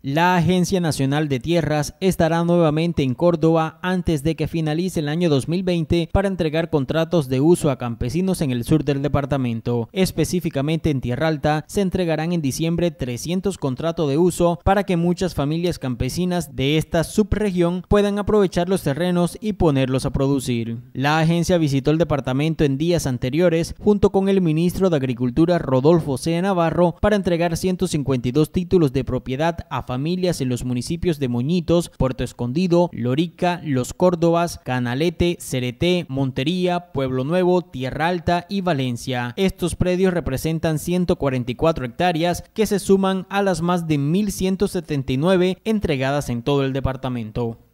La Agencia Nacional de Tierras estará nuevamente en Córdoba antes de que finalice el año 2020 para entregar contratos de uso a campesinos en el sur del departamento. Específicamente en Tierra Alta se entregarán en diciembre 300 contratos de uso para que muchas familias campesinas de esta subregión puedan aprovechar los terrenos y ponerlos a producir. La agencia visitó el departamento en días anteriores junto con el ministro de Agricultura Rodolfo C. Navarro para entregar 152 títulos de propiedad a familias en los municipios de Moñitos, Puerto Escondido, Lorica, Los Córdobas, Canalete, Cereté, Montería, Pueblo Nuevo, Tierra Alta y Valencia. Estos predios representan 144 hectáreas que se suman a las más de 1.179 entregadas en todo el departamento.